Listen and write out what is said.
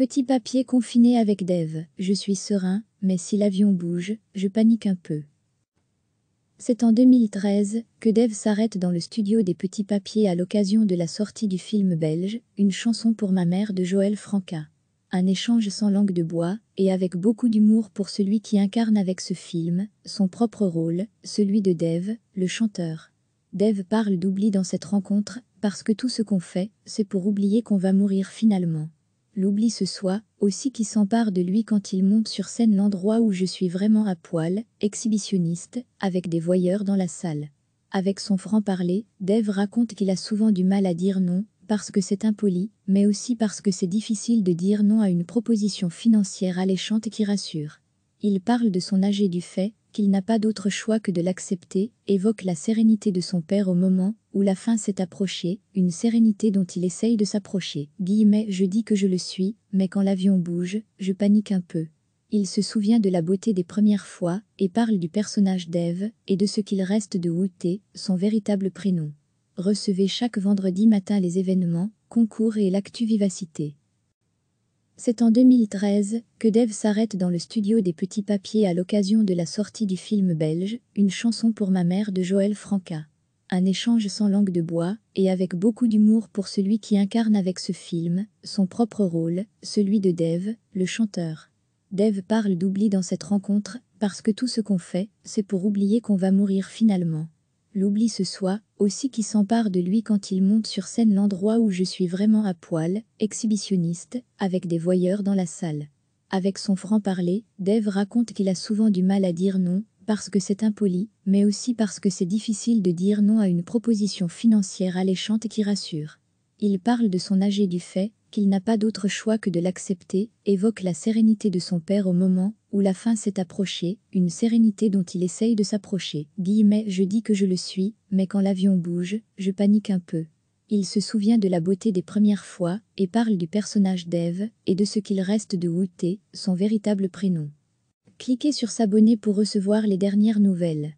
Petit papier confiné avec Dave, je suis serein, mais si l'avion bouge, je panique un peu. C'est en 2013 que Dave s'arrête dans le studio des Petits Papiers à l'occasion de la sortie du film belge Une chanson pour ma mère de Joël Franca. Un échange sans langue de bois et avec beaucoup d'humour pour celui qui incarne avec ce film son propre rôle, celui de Dave, le chanteur. Dave parle d'oubli dans cette rencontre parce que tout ce qu'on fait, c'est pour oublier qu'on va mourir finalement l'oubli ce soit, aussi qui s'empare de lui quand il monte sur scène l'endroit où je suis vraiment à poil, exhibitionniste, avec des voyeurs dans la salle. Avec son franc-parler, Dave raconte qu'il a souvent du mal à dire non, parce que c'est impoli, mais aussi parce que c'est difficile de dire non à une proposition financière alléchante qui rassure. Il parle de son âge et du fait qu'il n'a pas d'autre choix que de l'accepter, évoque la sérénité de son père au moment où la fin s'est approchée, une sérénité dont il essaye de s'approcher. Guillemets, je dis que je le suis, mais quand l'avion bouge, je panique un peu. Il se souvient de la beauté des premières fois et parle du personnage d'Ève et de ce qu'il reste de Wouté, son véritable prénom. Recevez chaque vendredi matin les événements, concours et l'actu vivacité. C'est en 2013 que Dev s'arrête dans le studio des Petits Papiers à l'occasion de la sortie du film belge Une chanson pour ma mère de Joël Franca. Un échange sans langue de bois et avec beaucoup d'humour pour celui qui incarne avec ce film son propre rôle, celui de Dave, le chanteur. Dave parle d'oubli dans cette rencontre parce que tout ce qu'on fait, c'est pour oublier qu'on va mourir finalement. L'oubli ce soit, aussi qui s'empare de lui quand il monte sur scène l'endroit où je suis vraiment à poil, exhibitionniste, avec des voyeurs dans la salle. Avec son franc-parler, Dave raconte qu'il a souvent du mal à dire non, parce que c'est impoli, mais aussi parce que c'est difficile de dire non à une proposition financière alléchante qui rassure. Il parle de son âge du fait qu'il n'a pas d'autre choix que de l'accepter, évoque la sérénité de son père au moment où la fin s'est approchée, une sérénité dont il essaye de s'approcher. Guillemets, je dis que je le suis, mais quand l'avion bouge, je panique un peu. Il se souvient de la beauté des premières fois et parle du personnage d'Ève et de ce qu'il reste de Wouté, son véritable prénom. Cliquez sur s'abonner pour recevoir les dernières nouvelles.